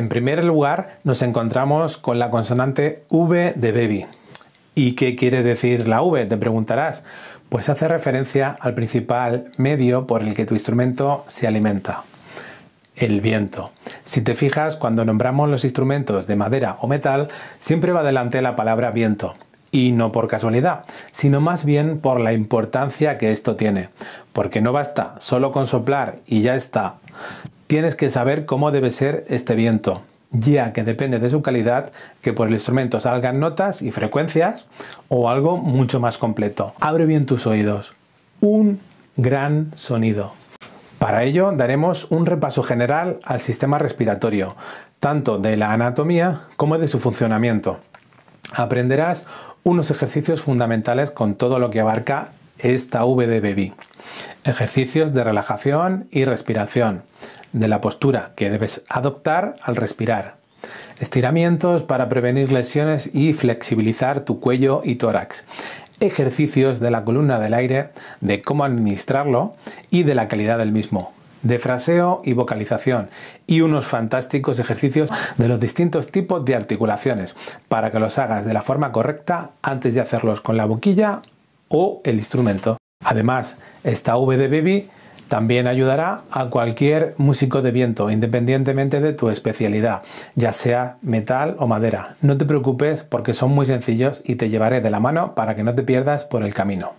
En primer lugar, nos encontramos con la consonante V de baby. ¿Y qué quiere decir la V? Te preguntarás. Pues hace referencia al principal medio por el que tu instrumento se alimenta, el viento. Si te fijas, cuando nombramos los instrumentos de madera o metal, siempre va delante la palabra viento. Y no por casualidad, sino más bien por la importancia que esto tiene. Porque no basta solo con soplar y ya está tienes que saber cómo debe ser este viento, ya que depende de su calidad que por el instrumento salgan notas y frecuencias o algo mucho más completo. Abre bien tus oídos. Un gran sonido. Para ello daremos un repaso general al sistema respiratorio, tanto de la anatomía como de su funcionamiento. Aprenderás unos ejercicios fundamentales con todo lo que abarca esta V de Baby. Ejercicios de relajación y respiración, de la postura que debes adoptar al respirar. Estiramientos para prevenir lesiones y flexibilizar tu cuello y tórax. Ejercicios de la columna del aire, de cómo administrarlo y de la calidad del mismo, de fraseo y vocalización y unos fantásticos ejercicios de los distintos tipos de articulaciones para que los hagas de la forma correcta antes de hacerlos con la boquilla o el instrumento. Además, esta V de Baby también ayudará a cualquier músico de viento, independientemente de tu especialidad, ya sea metal o madera. No te preocupes porque son muy sencillos y te llevaré de la mano para que no te pierdas por el camino.